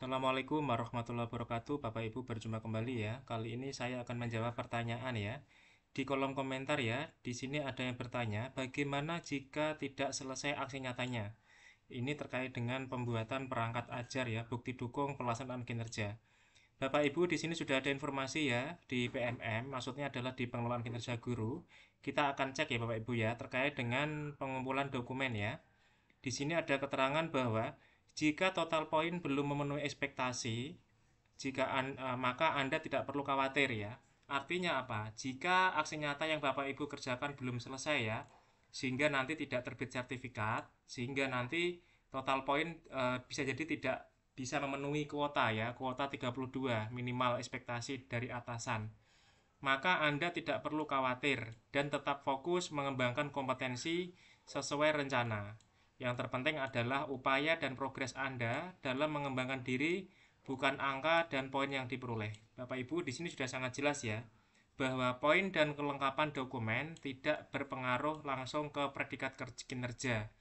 Assalamualaikum warahmatullahi wabarakatuh Bapak Ibu berjumpa kembali ya Kali ini saya akan menjawab pertanyaan ya Di kolom komentar ya Di sini ada yang bertanya Bagaimana jika tidak selesai aksi nyatanya Ini terkait dengan pembuatan perangkat ajar ya Bukti dukung pelaksanaan kinerja Bapak Ibu di sini sudah ada informasi ya Di PMM Maksudnya adalah di pengelolaan kinerja guru Kita akan cek ya Bapak Ibu ya Terkait dengan pengumpulan dokumen ya di sini ada keterangan bahwa jika total poin belum memenuhi ekspektasi, jika an, e, maka Anda tidak perlu khawatir ya. Artinya apa? Jika aksi nyata yang Bapak Ibu kerjakan belum selesai ya, sehingga nanti tidak terbit sertifikat, sehingga nanti total poin e, bisa jadi tidak bisa memenuhi kuota ya, kuota 32 minimal ekspektasi dari atasan. Maka Anda tidak perlu khawatir dan tetap fokus mengembangkan kompetensi sesuai rencana. Yang terpenting adalah upaya dan progres Anda dalam mengembangkan diri, bukan angka dan poin yang diperoleh. Bapak Ibu, di sini sudah sangat jelas ya, bahwa poin dan kelengkapan dokumen tidak berpengaruh langsung ke predikat kinerja.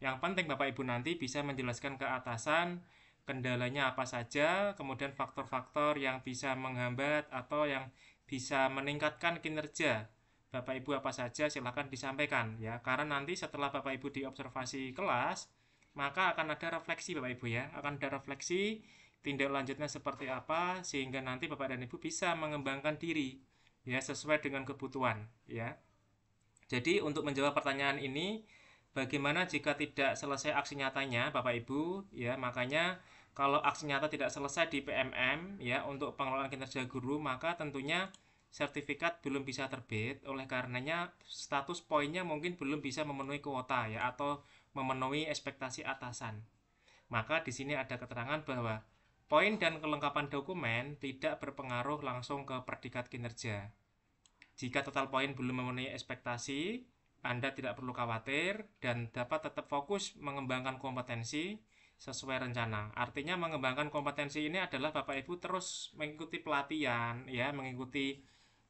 Yang penting Bapak Ibu nanti bisa menjelaskan ke atasan kendalanya apa saja, kemudian faktor-faktor yang bisa menghambat atau yang bisa meningkatkan kinerja Bapak Ibu apa saja silahkan disampaikan ya. Karena nanti setelah Bapak Ibu diobservasi kelas, maka akan ada refleksi Bapak Ibu ya. Akan ada refleksi tindak lanjutnya seperti apa sehingga nanti Bapak dan Ibu bisa mengembangkan diri ya sesuai dengan kebutuhan ya. Jadi untuk menjawab pertanyaan ini bagaimana jika tidak selesai aksi nyatanya Bapak Ibu ya makanya kalau aksi nyata tidak selesai di PMM ya untuk pengelolaan kinerja guru maka tentunya sertifikat belum bisa terbit, oleh karenanya status poinnya mungkin belum bisa memenuhi kuota ya atau memenuhi ekspektasi atasan. Maka di sini ada keterangan bahwa poin dan kelengkapan dokumen tidak berpengaruh langsung ke predikat kinerja. Jika total poin belum memenuhi ekspektasi, Anda tidak perlu khawatir dan dapat tetap fokus mengembangkan kompetensi sesuai rencana. Artinya mengembangkan kompetensi ini adalah Bapak Ibu terus mengikuti pelatihan ya, mengikuti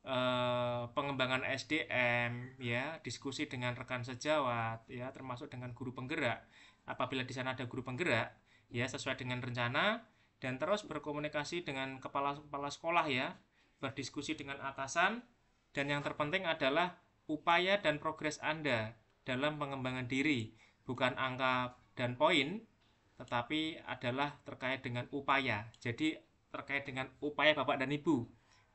Eh, pengembangan SDM ya diskusi dengan rekan sejawat ya termasuk dengan guru penggerak apabila di sana ada guru penggerak ya sesuai dengan rencana dan terus berkomunikasi dengan kepala-kepala sekolah ya berdiskusi dengan atasan dan yang terpenting adalah upaya dan progres Anda dalam pengembangan diri bukan angka dan poin tetapi adalah terkait dengan upaya jadi terkait dengan upaya Bapak dan Ibu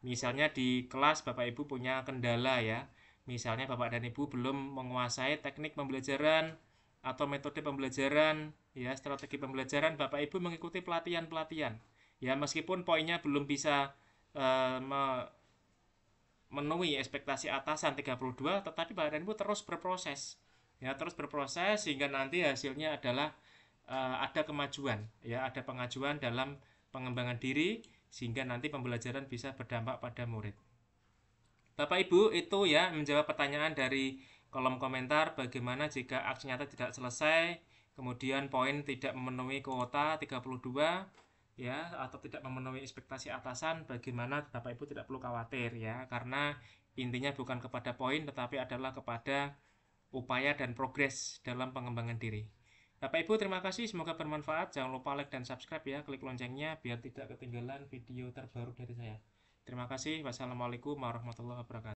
Misalnya di kelas Bapak Ibu punya kendala ya. Misalnya Bapak dan Ibu belum menguasai teknik pembelajaran atau metode pembelajaran, ya, strategi pembelajaran Bapak Ibu mengikuti pelatihan-pelatihan. Ya, meskipun poinnya belum bisa uh, eh, memenuhi ekspektasi atasan 32, tetapi Bapak dan Ibu terus berproses. Ya, terus berproses sehingga nanti hasilnya adalah uh, ada kemajuan, ya, ada pengajuan dalam pengembangan diri sehingga nanti pembelajaran bisa berdampak pada murid. Bapak Ibu, itu ya menjawab pertanyaan dari kolom komentar bagaimana jika aksi nyata tidak selesai, kemudian poin tidak memenuhi kuota 32 ya atau tidak memenuhi ekspektasi atasan, bagaimana Bapak Ibu tidak perlu khawatir ya karena intinya bukan kepada poin tetapi adalah kepada upaya dan progres dalam pengembangan diri. Bapak Ibu terima kasih semoga bermanfaat jangan lupa like dan subscribe ya klik loncengnya biar tidak ketinggalan video terbaru dari saya terima kasih wassalamualaikum warahmatullahi wabarakatuh